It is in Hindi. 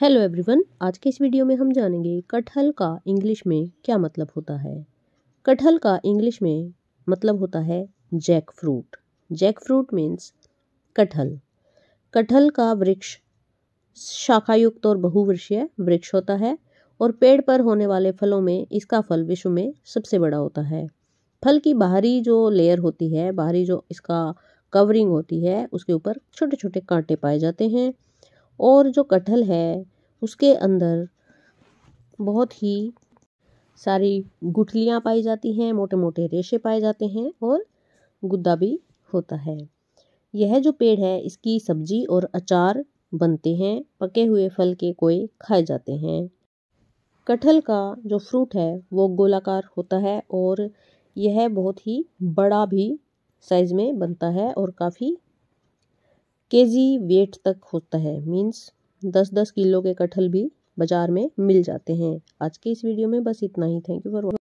हेलो एवरीवन आज के इस वीडियो में हम जानेंगे कटहल का इंग्लिश में क्या मतलब होता है कटहल का इंग्लिश में मतलब होता है jack fruit jack fruit means कटहल कटहल का वृक्ष शाखायुक्त और बहुवृक्षीय वृक्ष होता है और पेड़ पर होने वाले फलों में इसका फल विश्व में सबसे बड़ा होता है फल की बाहरी जो लेयर होती है बाहरी जो इसका कवरिंग होती है उसके ऊपर छोटे छोटे कांटे पाए जाते हैं और जो कटहल है उसके अंदर बहुत ही सारी गुठलियाँ पाई जाती हैं मोटे मोटे रेशे पाए जाते हैं और गुद्दा भी होता है यह जो पेड़ है इसकी सब्जी और अचार बनते हैं पके हुए फल के कोई खाए जाते हैं कटहल का जो फ्रूट है वो गोलाकार होता है और यह बहुत ही बड़ा भी साइज में बनता है और काफ़ी के जी वेट तक होता है मीन्स दस दस किलो के कटहल भी बाज़ार में मिल जाते हैं आज के इस वीडियो में बस इतना ही थैंक यू फॉर